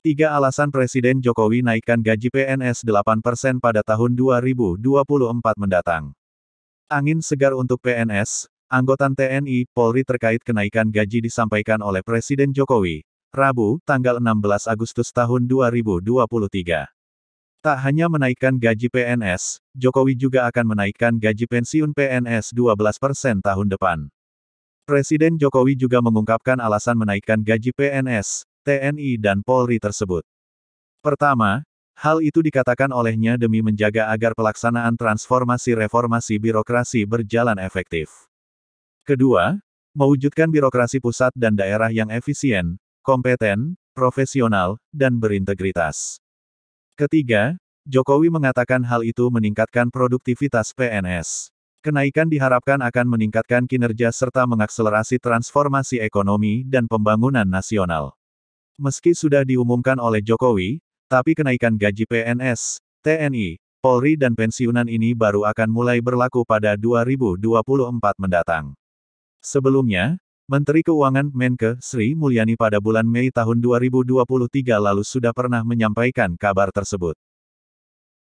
Tiga alasan Presiden Jokowi naikkan gaji PNS 8% pada tahun 2024 mendatang. Angin segar untuk PNS, anggota TNI, Polri terkait kenaikan gaji disampaikan oleh Presiden Jokowi, Rabu, tanggal 16 Agustus tahun 2023. Tak hanya menaikkan gaji PNS, Jokowi juga akan menaikkan gaji pensiun PNS 12% tahun depan. Presiden Jokowi juga mengungkapkan alasan menaikkan gaji PNS, TNI dan Polri tersebut. Pertama, hal itu dikatakan olehnya demi menjaga agar pelaksanaan transformasi reformasi birokrasi berjalan efektif. Kedua, mewujudkan birokrasi pusat dan daerah yang efisien, kompeten, profesional, dan berintegritas. Ketiga, Jokowi mengatakan hal itu meningkatkan produktivitas PNS. Kenaikan diharapkan akan meningkatkan kinerja serta mengakselerasi transformasi ekonomi dan pembangunan nasional. Meski sudah diumumkan oleh Jokowi, tapi kenaikan gaji PNS, TNI, Polri dan pensiunan ini baru akan mulai berlaku pada 2024 mendatang. Sebelumnya, Menteri Keuangan Menke Sri Mulyani pada bulan Mei tahun 2023 lalu sudah pernah menyampaikan kabar tersebut.